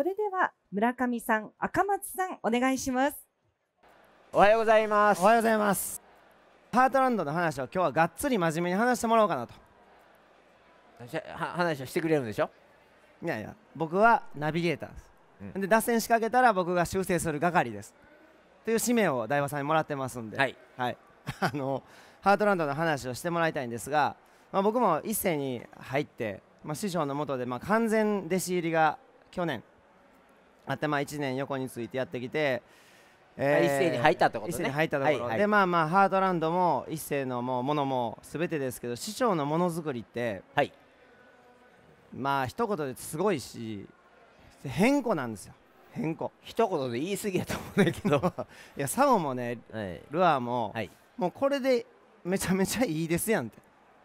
それでは村上さん赤松さんお願いしますおはようございますおはようございますハートランドの話を今日はがっつり真面目に話してもらおうかなと話をしてくれるんでしょいやいや僕はナビゲーターです、うん、で脱線しかけたら僕が修正する係ですという使命を大和さんにもらってますんで、はい、はい、あのハートランドの話をしてもらいたいんですが、まあ、僕も一斉に入って、まあ、師匠のもで、まあ、完全弟子入りが去年頭1年横についてやってきて、えー、一斉に入ったってことね一斉に入ったところ、はいはい、でまあまあハードランドも一斉のもうものもべてですけど師匠のものづくりって、はい、まあ一言ですごいし変更なんですよ変更一言で言い過ぎやと思うんだけど いやサオもね、はい、ルアーも、はい、もうこれでめちゃめちゃいいですやんって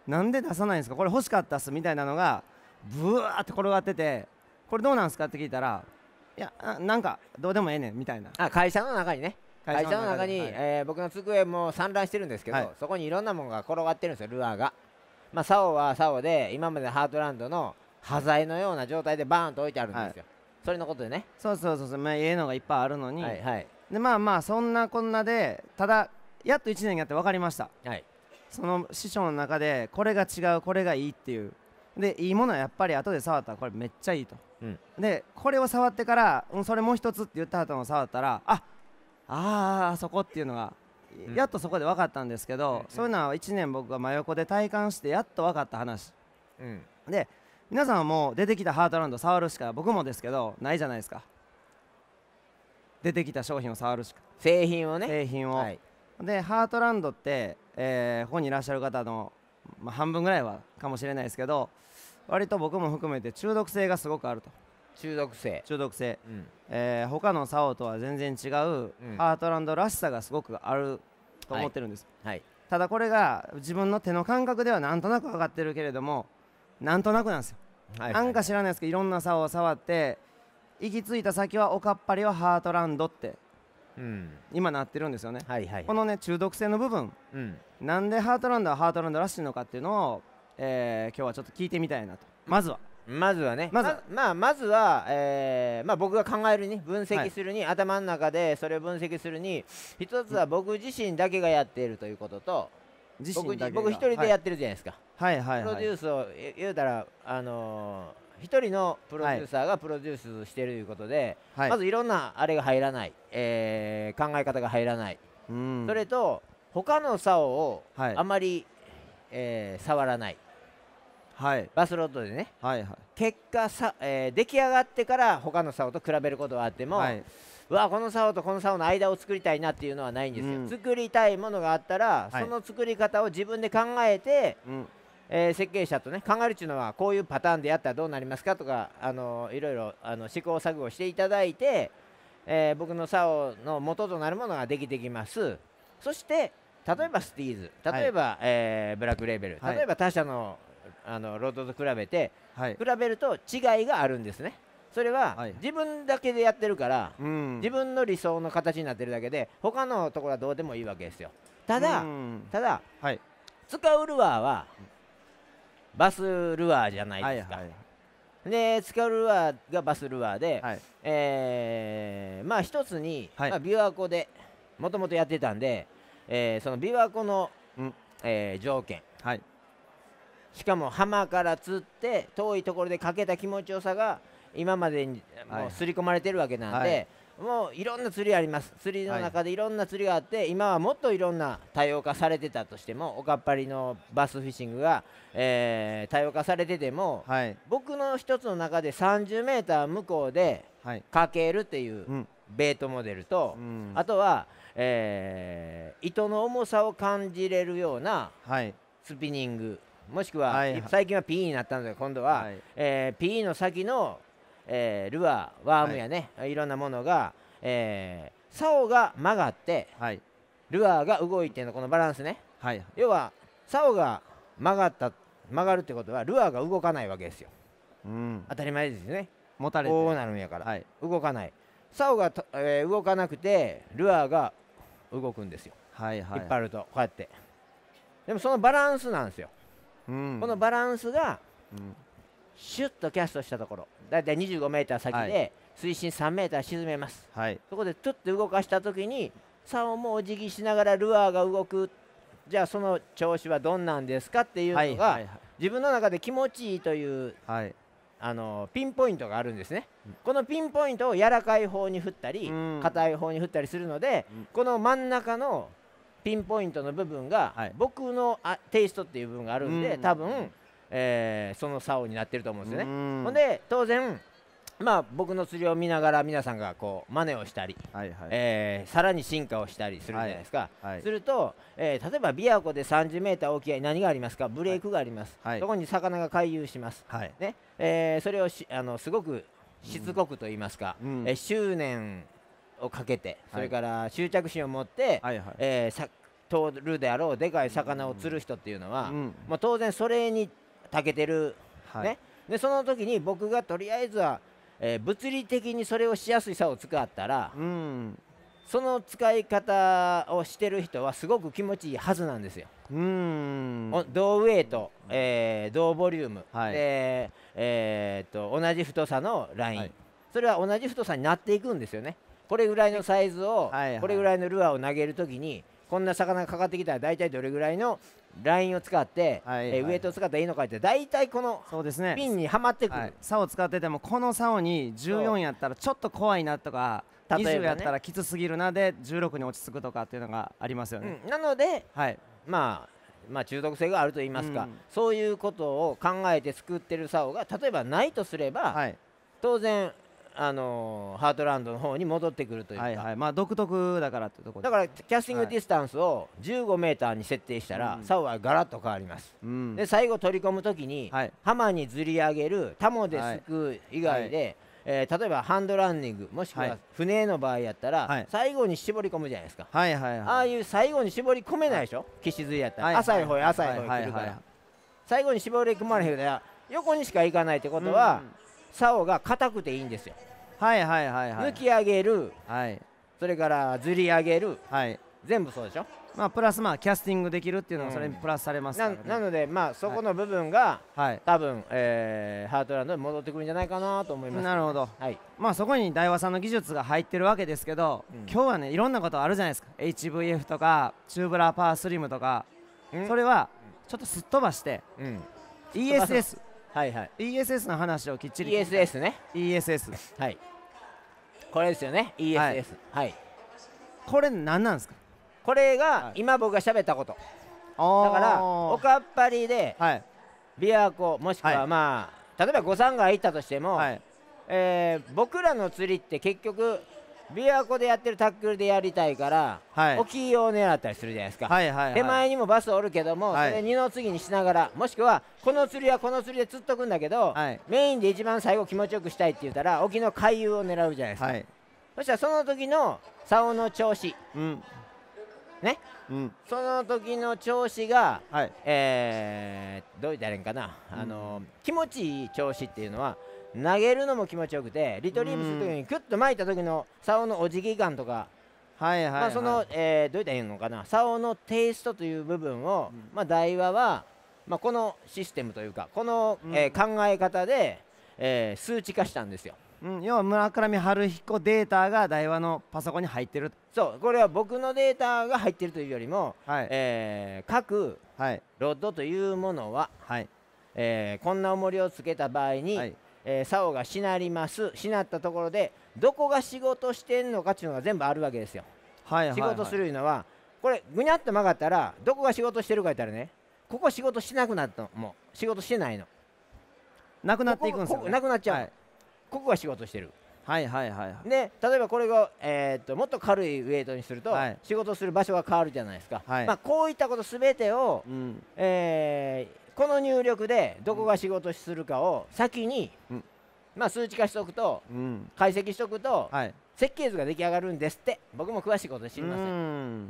なんで出さないんですかこれ欲しかったっすみたいなのがブワーって転がっててこれどうなんですかって聞いたらいやなんかどうでもええねんみたいなあ会社の中にね会社の中に、はい、えー、僕の机も散乱してるんですけど、はい、そこにいろんなものが転がってるんですよルアーがまあ竿は竿で今までハートランドの端材のような状態でバーンと置いてあるんですよ、はい、それのことでねそうそうそうそうまあええのがいっぱいあるのに、はいはい、でまあまあそんなこんなでただやっと1年やって分かりました、はい、その師匠の中でこれが違うこれがいいっていうでいいものはやっぱり後で触ったらこれめっちゃいいと、うん、でこれを触ってから、うん、それもう一つって言った後の触ったらあああそこっていうのが、うん、やっとそこで分かったんですけど、うん、そういうのは1年僕が真横で体感してやっと分かった話、で皆さんはもう出てきたハートランド触るしか僕もですけどないじゃないですか出てきた商品を触るしか製品をね製品を、はい、でハートランドって、えー、ここにいらっしゃる方のまあ、半分ぐらいはかもしれないですけど割と僕も含めて中毒性がすごくあると中毒性中毒性、うん、えー、他の竿とは全然違う、うん、ートランドらしさがすごくあると思ってるんです、はいはい、ただこれが自分の手の感覚ではなんとなく分かってるけれどもなんとなくなんですよ、はい、なんか知らないですけどいろんな竿を触って行き着いた先はおかっぱりはハートランドって、うん、今なってるんですよね、はいはい、このね中毒性の部分、うん、なんでハートランドはハートランドらしいのかっていうのを、えー、今日はちょっと聞いてみたいなとまずはまずはねまずはま、まあ、まずは、えーまあ、僕が考えるに分析するに、はい、頭の中でそれを分析するに一つは僕自身だけがやっているということと、僕僕一人でやってるじゃないですか、はい、はいはい、はい、プロデュースを言うたらあのー1人のプロデューサーがプロデュースしているということで、はい、まずいろんなあれが入らない、えー、考え方が入らない、うん、それと他の竿をあまり、はい、えー、触らない、はい、バスロッドでね、はいはい、結果さ、えー、出来上がってから他の竿と比べることはあっても、はい、わこの竿とこの竿の間を作りたいなっていうのはないんですよ、うん、作りたいものがあったら、はい、その作り方を自分で考えて、うん、えー、設計者とね考えるっていうのはこういうパターンでやったらどうなりますかとか、あのいろいろあの試行錯誤していただいて、えー、僕の竿の元となるものができてきますそして例えばスティーズ例えば、はい、えー、ブラックレーベル、例えば他社のあのロードと比べて、はい、比べると違いがあるんですねそれは、自分だけでやってるから、自分の理想の形になってるだけで他のところはどうでもいいわけですよただ、ただ、はい、使うルアーはバスルアーじゃないですか、はいはい、で使うルアーがバスルアーで、はい、えー、まあ一つに、まあ、琵琶湖でもともとやってたんでえー、その琵琶湖の、うんえー、条件、はい、しかも浜から釣って遠いところでかけた気持ちよさが今までにもう刷り込まれてるわけなんで、はいもういろんな釣りあります釣りの中でいろんな釣りがあって、はい、今はもっといろんな多様化されてたとしてもおかっぱりのバスフィッシングが、えー、多様化されてても、はい、僕の一つの中で 30m 向こうでかけるっていうベートモデルと、はいうん、あとは、えー、糸の重さを感じれるようなスピニング、はい、もしくは、はい、最近は P になったので今度は、はい、えー、P の先の、えー、ルアーワームやね、はい、いろんなものが、えー、竿が曲がって、ルアーが動いてのこのバランスね、要は竿が曲がった曲がるってことはルアーが動かないわけですよ、うん、当たり前ですね持たれこうなるんやから、動かない竿が、えー、動かなくてルアーが動くんですよ、はいはい、引っ張るとこうやってでもそのバランスなんですよ、うん、このバランスが、うん、シュッとキャストしたところだいたい 25m 先で水深 3m 沈めます、はい、そこでトゥッて動かした時に竿もお辞儀しながらルアーが動くじゃあその調子はどんなんですかっていうのが、はいはいはい、自分の中で気持ちいいという、はい、あのピンポイントがあるんですね、うん、このピンポイントを柔らかい方に振ったり硬、うん、い方に振ったりするので、うん、この真ん中のピンポイントの部分が、はい、僕のあテイストっていう部分があるんで、多分、えー、その竿になってると思うんですよね。ほんで当然まあ、僕の釣りを見ながら皆さんがこう真似をしたり、はいはい、えー、さらに進化をしたりするじゃないですか、はいはい、すると、えー、例えば琵琶湖で 30m 沖合何がありますかブレークがあります、はい、そこに魚が回遊します、ねえー、それをあのすごくしつこくと言いますか、うん、え執念をかけてそれから執着心を持って、はいはい、えー、通るであろうでかい魚を釣る人っていうのは、うんうん、まあ、当然それに長けてる、ね、でその時に僕がとりあえずはえー、物理的にそれをしやすい差を使ったら、うん、その使い方をしてる人はすごく気持ちいいはずなんですよ。うん同ウェイト、えー、同ボリューム、はい、で、えー、っと同じ太さのライン、はい、それは同じ太さになっていくんですよね。これぐらいのサイズを、はいはい、これぐらいのルアーを投げるときにこんな魚がかかってきたら大体どれぐらいのラインを使って、はいはい、えー、ウエイトを使ったらいいのかって大体このそうです、ね、ピンにはまってくる、はい、竿を使っててもこの竿に14やったらちょっと怖いなとかね、20やったらきつすぎるなで16に落ち着くとかっていうのがありますよね、うん、なので、はい、まあまあ、中毒性があると言いますか、うん、そういうことを考えて作ってる竿が例えばないとすれば、はい、当然あのー、ハートランドの方に戻ってくるというか、はいはい、まあ、独特だからってとこだからキャスティングディスタンスを1 5ーに設定したら、はい、竿はガラッと変わります、うん、で最後取り込む時に、はい、浜にずり上げるタモですく以外で、はい、えー、例えばハンドランニングもしくは船の場合やったら、最後に絞り込むじゃないですか、はいはいはい、ああいう最後に絞り込めないでしょ、岸釣りやったら、浅い方へ浅い方へ来るから、最後に絞り込まれへんから横にしか行かないってことは、うん竿が硬くていいんですよはいはいはいはい抜き上げる、はい、それからずり上げる、はい、全部そうでしょまあプラスまあキャスティングできるっていうのがそれにプラスされます、ねうん、なのでまあそこの部分が、はい、多分、えー、ハートランドに戻ってくるんじゃないかなと思いますなるほど、はい、まあそこに大和さんの技術が入ってるわけですけど、うん、今日はねいろんなことあるじゃないですか HVF とかチューブラーパースリムとか、うん、それはちょっとすっ飛ばして、うん、ESS はいはい ESS の話をきっちり ESS ね ESS はいこれですよね ESS はい、これ何なんですかこれが今僕が喋ったこと、だからおかっぱりで、琵琶湖もしくはまあ、例えば御参が行ったとしても、はえー、僕らの釣りって結局琵琶湖でやってるタックルでやりたいから、はい、沖を狙ったりするじゃないですか、はいはいはい、手前にもバスおるけども、はい、それ二の次にしながらもしくはこの釣りはこの釣りで釣っとくんだけど、はい、メインで一番最後気持ちよくしたいって言ったら沖の回遊を狙うじゃないですか、はい、そしたらその時の竿の調子、うん、ね、うん、その時の調子が、はい、えー、どう言ったらいいんかな、うん、あの気持ちいい調子っていうのは投げるのも気持ちよくてリトリーブするときにキュッと巻いた時の竿のお辞儀感とかはいはい、はい、まあ、その、えー、どういったらいいのかな竿のテイストという部分を、うん、まあ、台話は、まあ、このシステムというかこの、うん、えー、考え方で、えー、数値化したんですよ。うん、要は村上春彦データが台話のパソコンに入ってるそうこれは僕のデータが入ってるというよりも、はいえー、各ロッドというものは、はいえー、こんな重りをつけた場合に、はいえー、竿がしなりますしなったところでどこが仕事してんのかっていうのが全部あるわけですよ、はいはいはい、仕事するいうのはこれぐにゃっと曲がったらどこが仕事してるか言ったらねここ仕事しなくなったのもう仕事してないのなくなっていくんですよ、ね、なくなっちゃう、はい、ここが仕事してるはいはいはい、はい、で例えばこれが、えー、っともっと軽いウエイトにすると、はい、仕事する場所が変わるじゃないですか、はい、まあ、こういったことすべてを、うん、えーこの入力でどこが仕事するかを先に、うん、まあ、数値化しておくと、うん、解析しておくと、はい、設計図が出来上がるんですって僕も詳しいこと知りません。っ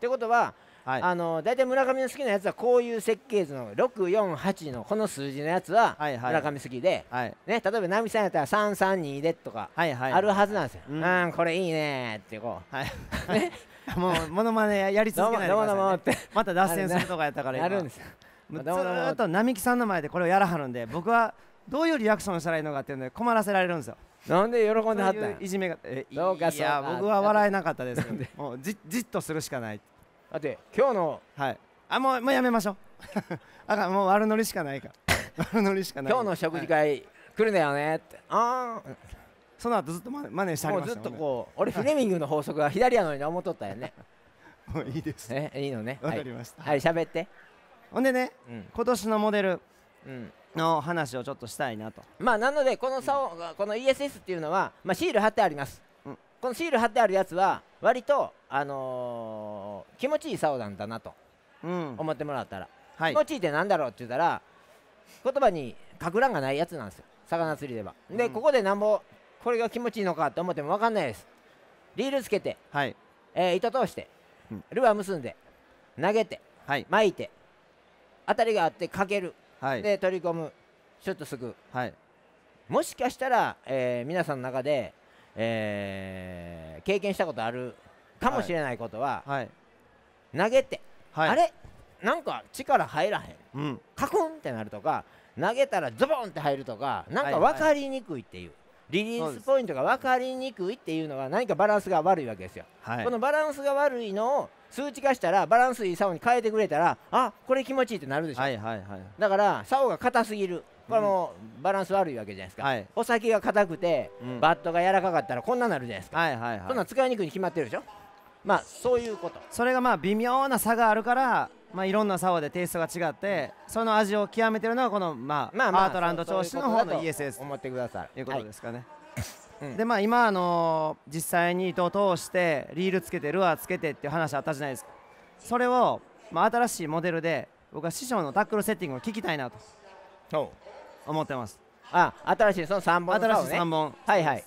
てことは、はい、あい大体村上の好きなやつはこういう設計図の648のこの数字のやつは村上好きで、はいはい、ね、例えば奈美さんやったら332でとかあるはずなんですよ。はいはい、うんこれいいねってこう。はいね、もうものまねやり続けないでください、ね、どうもどうもまた脱線するとかやったからやるんですよ。ずっと並木さんの前でこれをやらはるんで僕はどういうリアクションしたらいいのかっていうので困らせられるんですよなんで喜んではったんいじめがえどうかいや僕は笑えなかったですもうじじっとするしかないだって今日のはいあもうもうやめましょう あかもう悪乗りしかないか 悪乗りしかない今日の食事会、はい、来るんだよねってああその後ずっと真似真似してはりましたもうずっとこう俺フレミングの法則は左やのに思っとったよね もういいですねいいのねわかりましたはい喋、はい、ってほんでね、うん、今年のモデルの話をちょっとしたいなと、まあなのでこのさうん、この ESS っていうのは、まあ、シール貼ってあります、うん、このシール貼ってあるやつは割と、あのー、気持ちいい竿なんだなと思ってもらったら、はい、気持ちいいってなんだろうって言ったら言葉にかく乱がないやつなんですよ魚釣りではで、ここでなんぼこれが気持ちいいのかって思っても分かんないですリールつけて、はいえー、糸通して、ルアー結んで投げて、はい、巻いて当たりがあってかける、はい、で取り込むちょっとすぐ、はい、もしかしたら、えー、皆さんの中で、えー、経験したことあるかもしれないことは、はい、投げて、あれなんか力入らへん、うん、カクンってなるとか投げたらズボンって入るとかなんか分かりにくいっていう。リリースポイントが分かりにくいっていうのは何かバランスが悪いわけですよ、はい、このバランスが悪いのを数値化したらバランスいい竿に変えてくれたらあこれ気持ちいいってなるでしょ、はいはいはい、だから竿が硬すぎるこれもバランス悪いわけじゃないですか、はい、お先が硬くて、うん、バットが柔らかかったらこんななるじゃないですか、はいはいはい、そんな使いにくいに決まってるでしょまあそういうことそれがまあ微妙な差があるからまあ、いろんな竿でテイストが違って、うん、その味を極めてるのはこの、まあまあまあ、アートランド調子の方の ESS と思ってくださいということですかね。はいうん、でまあ今あの実際に糸を通してリールつけてルアーつけてっていう話あったじゃないですかそれを、まあ、新しいモデルで僕は師匠のタックルセッティングを聞きたいなと思ってますあ新しいその3本、ね、新しい3本はいはい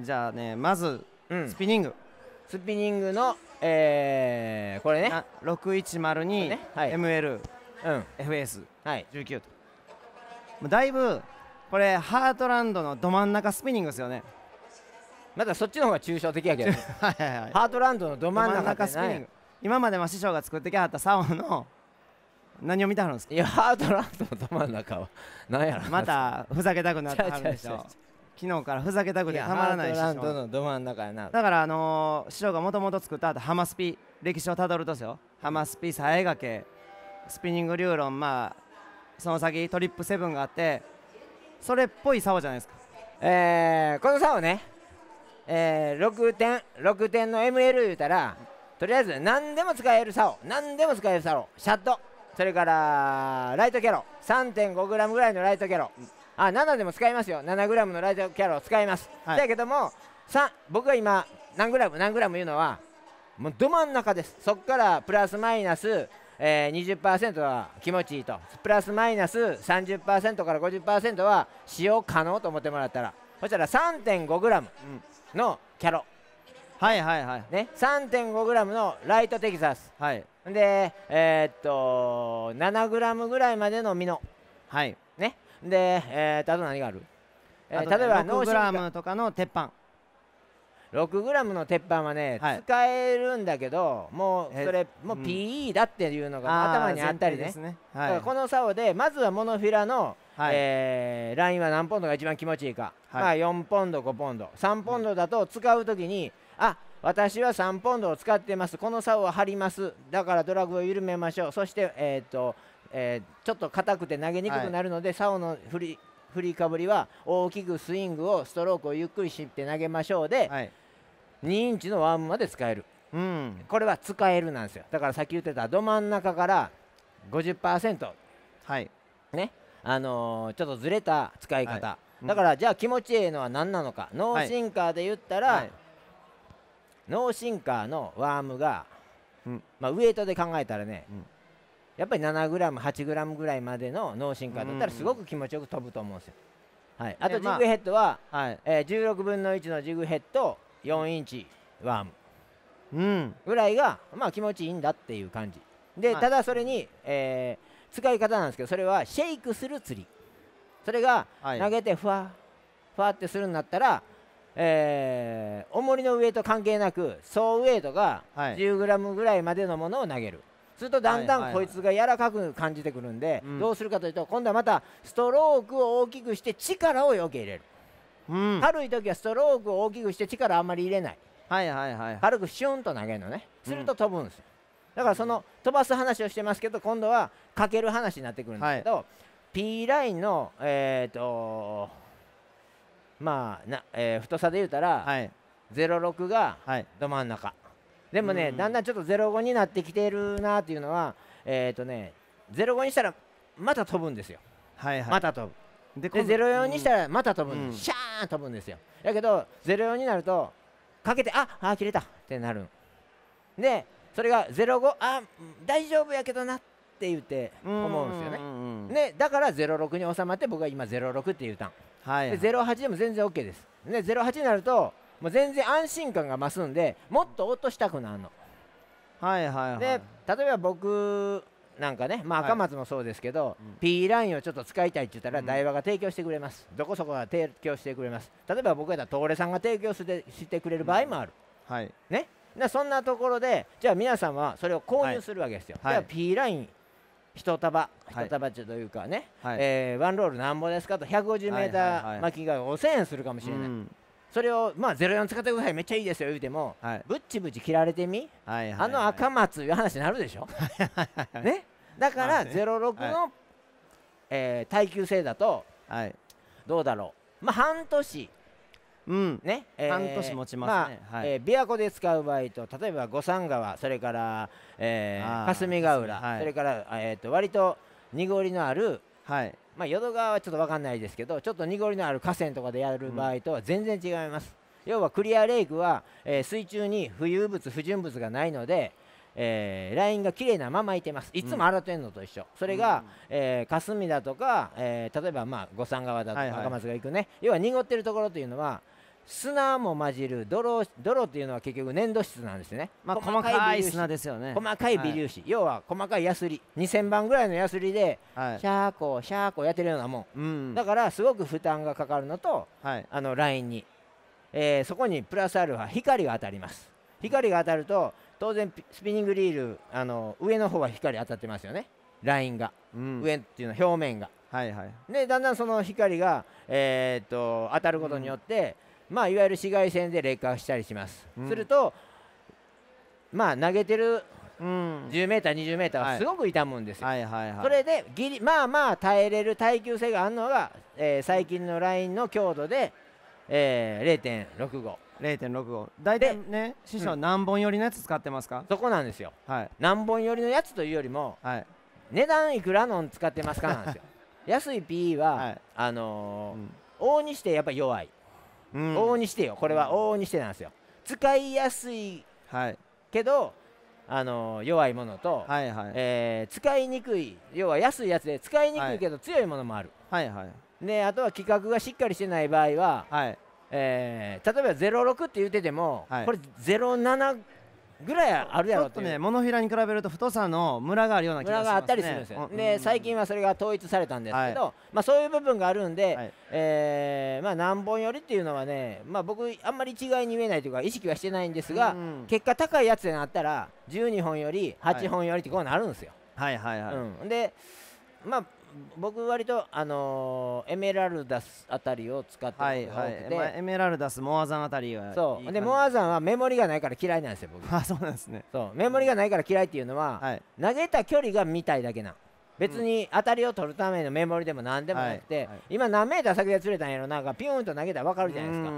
じゃあねまず、うん、スピニング、スピニングの、えー、これね6102 MLFS19 と、はい、だいぶこれハートランドのど真ん中スピニングですよねまだそっちの方が抽象的やけど はいはい、ハートランドのど真ん中スピニング今までま師匠が作ってきはったサオの何を見てはるんですかいやハートランドのど真ん中は何やろまたふざけたくなってはるでしょ 昨日からふざけたくてたまらない師匠のど真ん中やなだからあのー、師匠がもともと作ったあとハマスピ歴史をたどるとですよハマスピさえがけスピニング流論まあその先トリップセブンがあってそれっぽい沢じゃないですかえー、この沢ね、えー、6点6点の ML 言うたらとりあえず何でも使える竿何でも使える竿シャットそれからライトキャロ 3.5g ぐらいのライトキャロ、あ7でも使いますよ 7g のライトキャロ使います、はい、だけども僕が今何グラム何グラム言うのはもうど真ん中ですそこからプラスマイナスえー、20%は気持ちいいとプラスマイナス30%から50%は使用可能と思ってもらったらそしたら 3.5g のキャロはいはいはいね 3.5g のライトテキサスはいでえー、っと 7g ぐらいまでのミノはいねで、えー、あと何がある、えー、例えば 6g とかの鉄板 6g の鉄板はね、はい使えるんだけどもうそれもう PE だっていうのが頭にあったりねですねはいこの竿でまずはモノフィラの、はい、えーラインは何ポンドが一番気持ちいいか、はいまあ、4ポンド5ポンド3ポンドだと使う時に、あ私は3ポンドを使ってますこの竿は張りますだからドラグを緩めましょうそして、えーっとえーちょっと硬くて投げにくくなるので、竿の振り振りかぶりは大きくスイングをストロークをゆっくりして投げましょうで、はい2インチのワームまで使える、うん、これは使えるなんですよだからさっき言ってたど真ん中から50%はいねあのー、ちょっとずれた使い方、はい、だから、じゃあ気持ちいいのは何なのか脳シンカーで言ったら、はい、脳シンカーのワームが、うん、まあ、ウエイトで考えたらね、うんやっぱり 7g8g ぐらいまでの脳進化だったらすごく気持ちよく飛ぶと思うんですよ、はい、あとジグヘッドは、まあ、はいえー、16分の1のジグヘッド4インチワームうん、ぐらいが、まあ、気持ちいいんだっていう感じで、ただそれに、えー、使い方なんですけどそれはシェイクする釣りそれが投げてふわふわってするんだったら、えー、重りのウエイト関係なく総ウエイトが 10g ぐらいまでのものを投げる、するとだんだんこいつが柔らかく感じてくるんで、どうするかというと今度はまたストロークを大きくして力をよけ入れるうん、軽い時はストロークを大きくして力あんまり入れないはいはいはい軽くシュンと投げるのねすると飛ぶんですよ、だからその飛ばす話をしてますけど今度はかける話になってくるんですけど、はい、P ラインのえー、とまあな、えー、太さで言うたら、はい、06がど真ん中、はい、でもね、うん、だんだんちょっと05になってきてるなっていうのはえっ、ー、とね05にしたらまた飛ぶんですよ、はいはい、また飛ぶで04にしたらまた飛ぶ、うん、シャーン飛ぶんですよだけど04になるとかけてああ切れたってなるでそれが05あ大丈夫やけどなって言って思うんですよね、うんうん、だから06に収まって僕は今06って言うたん、はいはい、で08でも全然 OK ですで08になるともう全然安心感が増すんでもっと落としたくなるのはいはい、はい、で例えば僕なんかね、まあ、赤松もそうですけど、はい、P ラインをちょっと使いたいって言ったら、台、場が提供してくれます、どこそこが提供してくれます、例えば僕やったら、東レさんが提供してしてくれる場合もある、うん、はいね、なそんなところで、じゃあ皆さんはそれを購入するわけですよ。はい、じゃあ P ライン一束一束というかね、はい、えー、ワンロールなんぼですかと150メーター巻きが5000円するかもしれない、はいはいはいうんそれをまあ04使ってくださいめっちゃいいですよ言うても、はい、ぶっちぶち切られてみ、はいはいはい、あの赤松いう話になるでしょねだから06の、はい、えー、耐久性だと、はい、どうだろうまあ半年うんね、えー、半年持ちますね、まあはい、えー、琵琶湖で使う場合と例えば五三川それから、えー、霞ヶ浦、はい、それから、えーと、と割と濁りのある、はいまあ、淀川はちょっと分かんないですけどちょっと濁りのある河川とかでやる場合とは全然違います、うん、要はクリアレイクは、えー、水中に浮遊物不純物がないので、えー、ラインが綺麗なままいてますいつも洗ってるのと一緒、うん、それが、うん、えー、霞だとか、えー、例えばまあ五山川だとか、赤松が行くね要は濁ってるところというのは砂も混じる泥泥っていうのは結局粘土質なんですね、まあ、細かい砂ですよね細かい微粒子、はい、要は細かいヤスリ2000番ぐらいのヤスリで、はい、シャーコーシャーコーやってるようなもん、うん、だからすごく負担がかかるのと、はい、あのラインに、えー、そこにプラスアルファ光が当たります光が当たると当然スピニングリールあの上の方は光当たってますよねラインが、うん、上っていうのは表面がはいはい、でだんだんその光が、えー、っと当たることによって、まあ、いわゆる紫外線で劣化したりします、うん、すると、まあ、投げてる、うん、10m20m はすごく痛むんですよ、はいはいそれでギリまあまあ耐えれる耐久性があるのが、えー、最近のラインの強度で、えー、0.65。0.65大体ね師匠は何本寄りのやつ使ってますか、うん、そこなんですよ、はい、何本寄りのやつというよりも、はい、値段いくらのん使ってますかなんですよ 安い PE は、はい、あのーうん、大にしてやっぱり弱い往々にしてよこれは往々にしてなんですよ使いやすいけど、あの弱いものと、はいはい、えー、使いにくい要は安いやつで使いにくいけど強いものもある、はいはい、であとは規格がしっかりしてない場合は、はいえー、例えば06って言ってても、はい、これ07ぐらいあるやろちょっとねモノフィラに比べると太さのムラがあるような気がします、ね、ムラがあったりするんですよ、うん、で最近はそれが統一されたんですけど、はい、まあ、そういう部分があるんで、はい、えー、まあ、何本よりっていうのはね、まあ、僕あんまり一概に言えないというか意識はしてないんですが、うん、結果高いやつになったら12本より8本よりってこうなるんですよ、はい、はいはいはい、うん、でまあ僕割とあのー、エメラルダスあたりを使ってはいはい、まあ、エメラルダスモアザンあたりはそうでモアザンはメモリがないから嫌いなんですよ僕 あそうなんですねそうメモリがないから嫌いっていうのは、はい、投げた距離が見たいだけな別に当たりを取るためのメモリでも何でもなくて、はいはい、今何メーター先で釣れたんやろなんかピューンと投げたら分かるじゃないですかう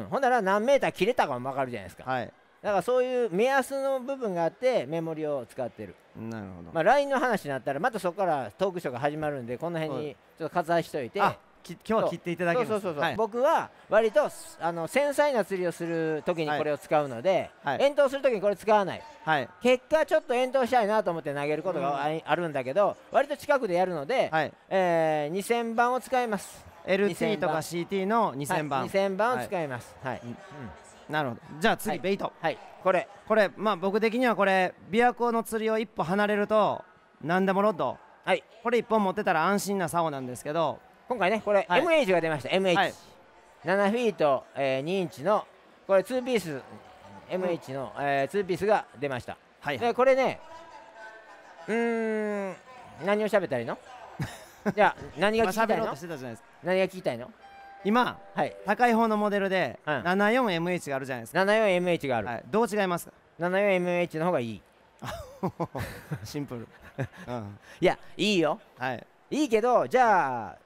ん、ほんなら何メーター切れたかも分かるじゃないですかはいだからそういう目安の部分があってメモリを使ってるなるほど、まあ、LINE の話になったらまたそこからトークショーが始まるんでこの辺にちょっと割愛しておいて、はいき今日は切っていただけますそうそうそう、はい、僕は割とあの繊細な釣りをする時にこれを使うので、はいはい、遠投する時にこれ使わない、はい、結果ちょっと遠投したいなと思って投げることがあるんだけど、割と近くでやるので、えー、2000番を使います LT とか CT の2000番、はい、2000番を使いますはい、うんなるほどじゃあ次、ベイトはいこれこれまあ僕的にはこれ琵琶湖の釣りを一歩離れると何でもロッドはいこれ一本持ってたら安心な竿なんですけど今回ねこれ、MH が出ました MH、はい、7フィート、えー、2インチのこれ2ピース MH の、うん、えー、2ピースが出ました、はい、はい、でこれねうん何を喋ったらいいのじゃあ何が聞きたいの何が聞きたいの今、はい、高い方のモデルで 74MH があるじゃないですか 74MH がある、はい、どう違いますか 74MH の方がいい シンプル、うん、いやいいよ、はい、いいけどじゃあ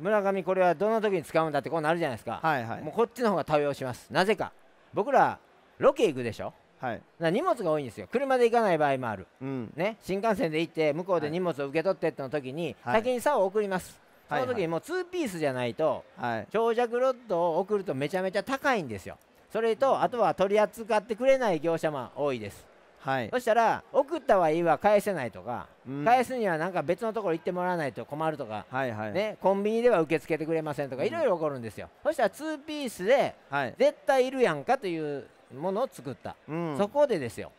村上これはどの時に使うんだってこうなるじゃないですか、はいはい、もうこっちの方が対応しますなぜか僕らロケ行くでしょはい、荷物が多いんですよ車で行かない場合もある、うんね、新幹線で行って向こうで荷物を受け取ってっての時に、先に竿を送ります、その時にもう2ピースじゃないと、はい、長尺ロッドを送るとめちゃめちゃ高いんですよそれとあとは取り扱ってくれない業者も多いですはい、そしたら送ったはいいわ返せないとか、うん、返すにはなんか別のところ行ってもらわないと困るとか、はいはい、ね、コンビニでは受け付けてくれませんとか、いろいろ起こるんですよ、うん、そしたら2ピースで、はい、絶対いるやんかというものを作った、うん、そこでですよ、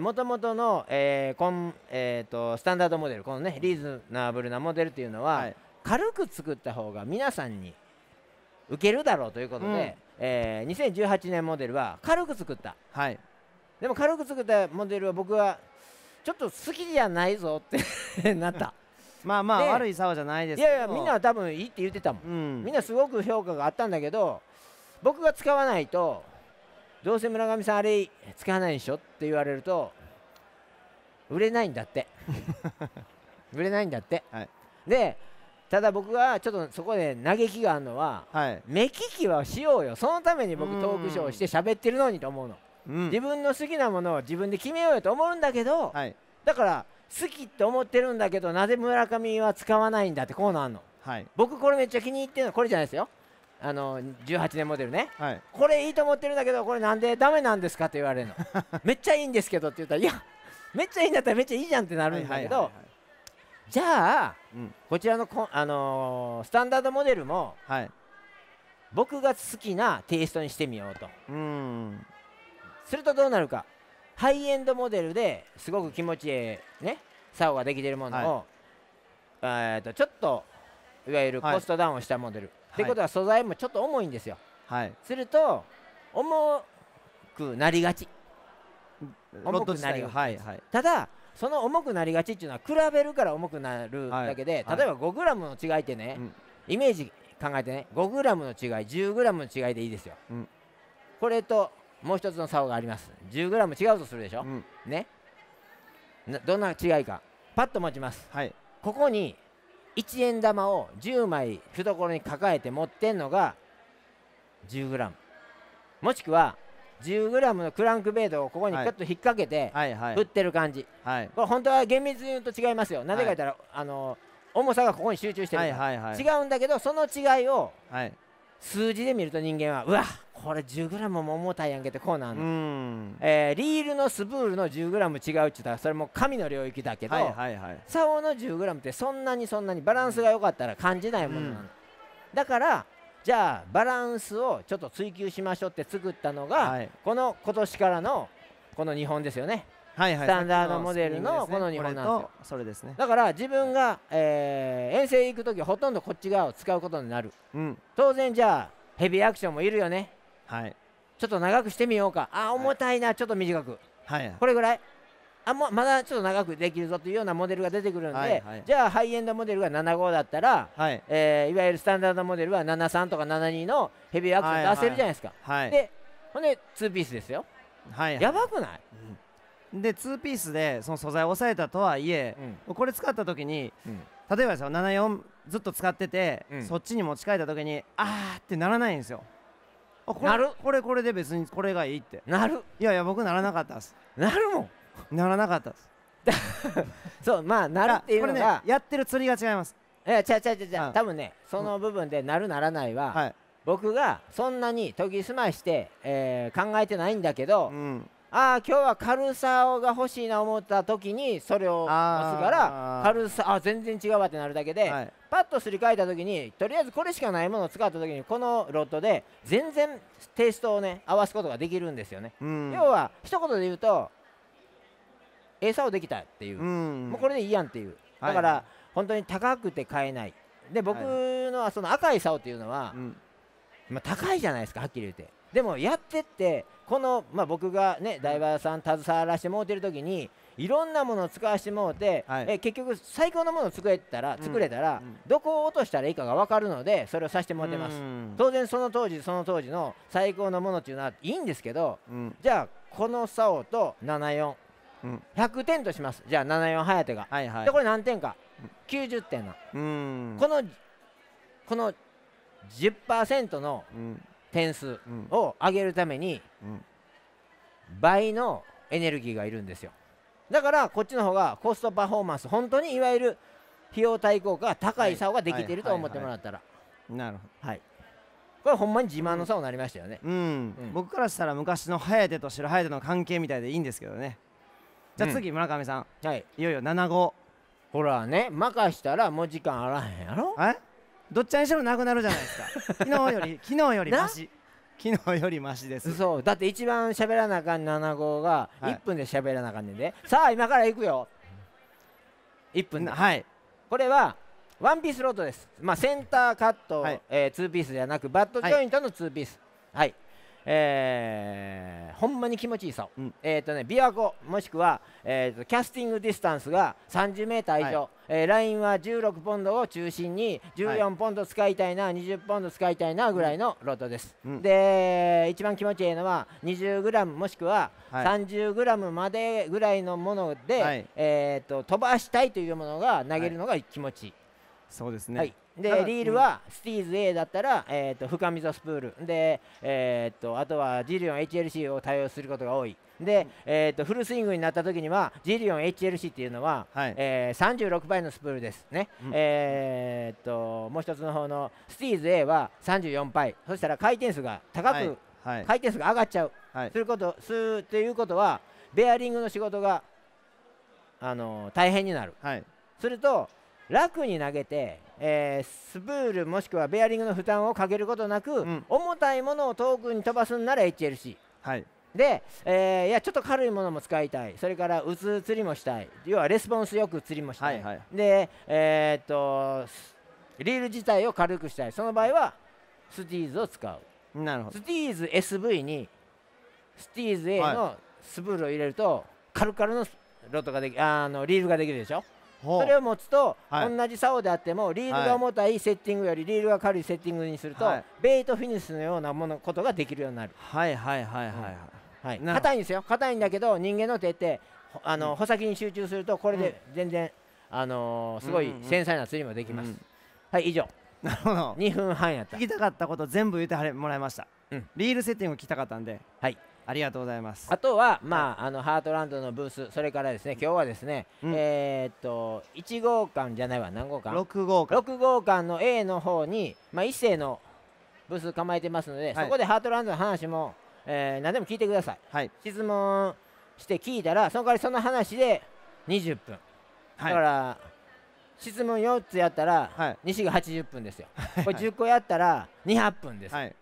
もともとの、えーこんえーと、スタンダードモデルこのねリーズナブルなモデルっていうのは、はい、軽く作った方が皆さんに受けるだろうということで、うん、えー、2018年モデルは軽く作った、はい、でも軽く作ったモデルは僕はちょっと好きじゃないぞって なったまあまあ悪い差はじゃないですけどいやいやみんなは多分いいって言ってたもん、うん、みんなすごく評価があったんだけど僕が使わないとどうせ村上さんあれ使わないでしょって言われると売れないんだって 売れないんだって、はい、でただ僕はちょっとそこで嘆きがあるのは、はい、目利きはしようよそのために僕トークショーをして喋ってるのにと思うの、うん、自分の好きなものを自分で決めようよと思うんだけど、はい、だから好きって思ってるんだけどなぜ村上は使わないんだってこうなんの、はい、僕これめっちゃ気に入ってるのこれじゃないですよあの18年モデルね、はい、これいいと思ってるんだけどこれなんでだめなんですかって言われるの めっちゃいいんですけどって言ったらいやめっちゃいいんだったらめっちゃいいじゃんってなるんだけど、じゃあ、うん、こちらのこ、あのー、スタンダードモデルも、はい、僕が好きなテイストにしてみようとうんするとどうなるかハイエンドモデルですごく気持ちいいね竿ができてるものを、はい、とちょっといわゆるコストダウンをしたモデル、はいってことは素材もちょっと重いんですよ、はい、すると重くなりがち重くなりがち、はいはい、ただその重くなりがちっていうのは比べるから重くなるだけで、はい、例えば 5g の違いってね、うん、イメージ考えてね 5g の違い 10g の違いでいいですよ、うん、これともう一つの差があります 10g 違うとするでしょ、うん、ねどんな違いかパッと持ちます、はい、ここに1円玉を10枚懐に抱えて持ってんのが 10g もしくは 10g のクランクベイドをここにカッと引っ掛けて振ってる感じ、はいはいはい、これ本当は厳密に言うと違いますよなぜか言ったら、あの重さがここに集中してる、はいはいはい、違うんだけどその違いを、はい、数字で見ると人間はうわこれ 10g も重たいやんけってこうなんの、えー、リールのスプールの 10g 違うっちゅったらそれも神の領域だけど、はいはいはい、竿の 10g ってそんなにそんなにバランスが良かったら感じないものなの、うん、だからじゃあバランスをちょっと追求しましょうって作ったのが、はい、この今年からのこの日本ですよねはいはい、スタンダードモデルのこの日本なんですよ、ね、それですねだから自分が、えー、遠征行く時ほとんどこっち側を使うことになる、うん、当然じゃあヘビーアクションもいるよねはいちょっと長くしてみようかあ重たいな、はい、ちょっと短く、はい、これぐらいあもまだちょっと長くできるぞというようなモデルが出てくるので、はいはい、じゃあハイエンドモデルが75だったら、はい、えー、いわゆるスタンダードモデルは73とか72のヘビーアクション出せるじゃないですか、はいはい、でほんで2ピースですよ、はいはい、やばくない、うんで2ピースでその素材を抑えたとはいえ、うん、これ使った時に、うん、例えばさ74ずっと使ってて、うん、そっちに持ち帰った時にあーってならないんですよなるこれこれで別にこれがいいってなるいやいや僕ならなかったっすなるもんならなかったっす そうまあなるっていうのがこれねやってる釣りが違いますいや違う違う違う違う多分ねその部分でなるならないは、はい僕がそんなに研ぎ澄まして、えー、考えてないんだけど、うん、ああ今日は軽さが欲しいな思った時にそれを押すから軽さあ全然違うわってなるだけで、はい、パッとすり替えた時にとりあえずこれしかないものを使った時にこのロットで全然テイストをね合わすことができるんですよね、要は一言で言うと餌をできたっていう、うもうこれでいいやんっていうだから、本当に高くて買えないで僕のはその赤い竿っていうのは、はい、まあ、高いじゃないですかはっきり言ってでもやってってこの、まあ、僕がねダイバーさん携わらせてもうてる時にいろんなものを使わせてもうて、はい、え結局最高のものを作れたら作れたら、うん、どこを落としたらいいかが分かるのでそれをさせてもらってます、当然その当時その当時の最高のものっていうのはいいんですけど、うん、じゃあこの竿と74、100点としますじゃあ74早手が、はいはい、でこれ何点か、90点な、このこの10%の点数を上げるために倍のエネルギーがいるんですよだからこっちの方がコストパフォーマンス本当にいわゆる費用対効果が高い竿ができてると思ってもらったら、なるほどはいこれほんまに自慢の竿になりましたよね、うん、うん、僕からしたら昔の颯と白颯の関係みたいでいいんですけどねじゃあ次村上さん、うん、はいいよいよ7号ほらね任したらもう時間あらへんやろえどっちにしてもなくなるじゃないですか 昨日より昨日よりマシ昨日よりマシですそうだって一番喋らなあかん7号が1分で喋らなあかんねんで、はい、さあ今から行くよ1分はいこれはワンピースロードです、まあ、センターカット、はいえー、2ピースではなくバッドジョイントのツーピース、はい、はい、えー、ほんまに気持ちいいそう、うん、えっ、ー、とね琵琶湖もしくは、えーと、キャスティングディスタンスが 30m 以上、はい、えー、ラインは16ポンドを中心に14ポンド使いたいな、はい、20ポンド使いたいなぐらいのロートです、うん、で一番気持ちいいのは 20g もしくは 30g までぐらいのもので、はい、えーと、飛ばしたいというものが投げるのが気持ちいい、そうですね、はい、でリールはスティーズ A だったら、えーと、深溝スプールで、えーと、あとはジリオン HLC を対応することが多いで、えーと、フルスイングになった時にはジリオン HLC っていうのは、はい、えー、36倍のスプールですね、うん、えー、ともう一つの方のスティーズ A は34倍そしたら回転数が高く、はいはい、回転数が上がっちゃう、はい、することすということはベアリングの仕事が、あの大変になる、すると楽に投げて、えー、スプールもしくはベアリングの負担をかけることなく、うん、重たいものを遠くに飛ばすんなら HLC、はい、で、えー、いやちょっと軽いものも使いたいそれから打つ釣りもしたい要はレスポンスよく釣りもしたい、はいはい、でえー、っとリール自体を軽くしたいその場合はスティーズを使うなるほどスティーズ SV にスティーズ A のスプールを入れると、軽々のロッドができあのリールができるでしょそれを持つと、同じ竿であってもリールが重たいセッティングよりリールが軽いセッティングにすると、ベイトフィニッシュのようなものことができるようになるはいはいはいはい、はい硬いんですよ硬いんだけど人間の手ってあの、穂先に集中するとこれで全然、あのすごい繊細な釣りもできます、はい以上なるほど2分半やった聞きたかったこと全部言ってもらいました、リールセッティング聞きたかったんではいありがとうございますあとは、まあ、あのハートランドのブースそれからですね今日はですね、うん、えっと一号館じゃないわ何号館六号館六号館の A の方に、まあ、一世のブース構えてますので、はい、そこでハートランドの話も、えー、何でも聞いてください、はい、質問して聞いたらその代わりその話で20分、はい、だから質問4つやったら、はい、西が80分ですよこれ10個やったら200分です、はい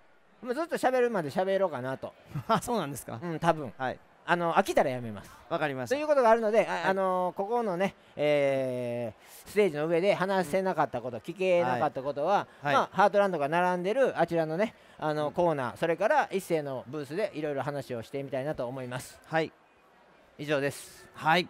もずっと喋るまで喋ろうかなとあ そうなんですかうん多分はいあの飽きたらやめますわかりますということがあるので、あはいあのーここのね、えーステージの上で話せなかったこと、聞けなかったことは、はいまあ、ハートランドが並んでるあちらのね、あのコーナー、それから一斉のブースでいろいろ話をしてみたいなと思います。はい以上です。はい